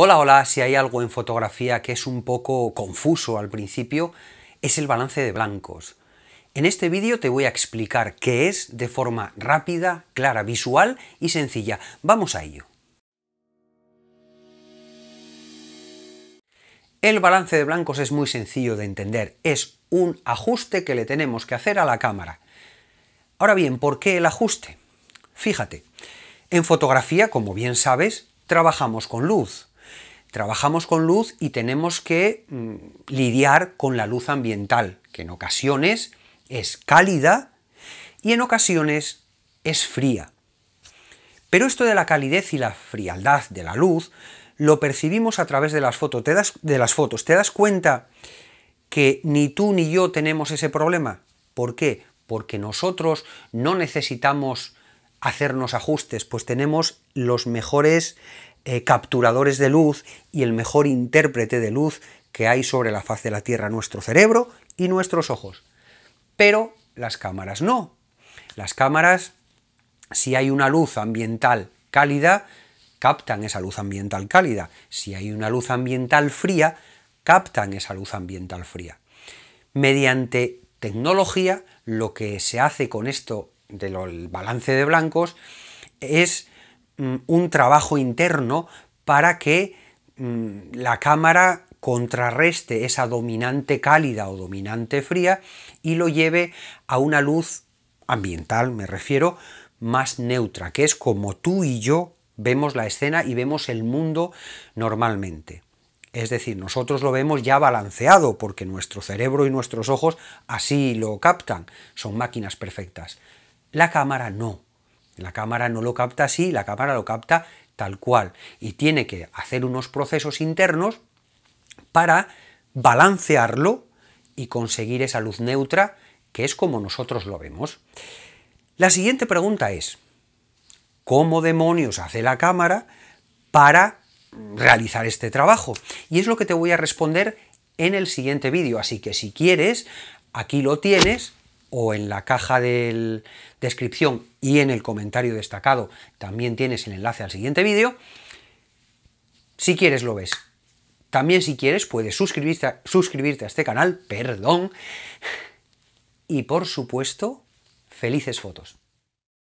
Hola, hola, si hay algo en fotografía que es un poco confuso al principio, es el balance de blancos. En este vídeo te voy a explicar qué es de forma rápida, clara, visual y sencilla. Vamos a ello. El balance de blancos es muy sencillo de entender, es un ajuste que le tenemos que hacer a la cámara. Ahora bien, ¿por qué el ajuste? Fíjate, en fotografía, como bien sabes, trabajamos con luz, trabajamos con luz y tenemos que mm, lidiar con la luz ambiental, que en ocasiones es cálida y en ocasiones es fría. Pero esto de la calidez y la frialdad de la luz lo percibimos a través de las, fotos. ¿Te das, de las fotos. ¿Te das cuenta que ni tú ni yo tenemos ese problema? ¿Por qué? Porque nosotros no necesitamos hacernos ajustes, pues tenemos los mejores eh, capturadores de luz y el mejor intérprete de luz que hay sobre la faz de la Tierra, nuestro cerebro y nuestros ojos. Pero las cámaras no. Las cámaras, si hay una luz ambiental cálida, captan esa luz ambiental cálida. Si hay una luz ambiental fría, captan esa luz ambiental fría. Mediante tecnología, lo que se hace con esto del balance de blancos es Mm, un trabajo interno para que mm, la cámara contrarreste esa dominante cálida o dominante fría y lo lleve a una luz ambiental, me refiero, más neutra, que es como tú y yo vemos la escena y vemos el mundo normalmente. Es decir, nosotros lo vemos ya balanceado porque nuestro cerebro y nuestros ojos así lo captan, son máquinas perfectas. La cámara no, la cámara no lo capta así, la cámara lo capta tal cual y tiene que hacer unos procesos internos para balancearlo y conseguir esa luz neutra que es como nosotros lo vemos. La siguiente pregunta es, ¿cómo demonios hace la cámara para realizar este trabajo? Y es lo que te voy a responder en el siguiente vídeo, así que si quieres, aquí lo tienes, o en la caja de descripción y en el comentario destacado también tienes el enlace al siguiente vídeo. Si quieres lo ves. También si quieres puedes suscribirte a, suscribirte a este canal, perdón. Y por supuesto, felices fotos.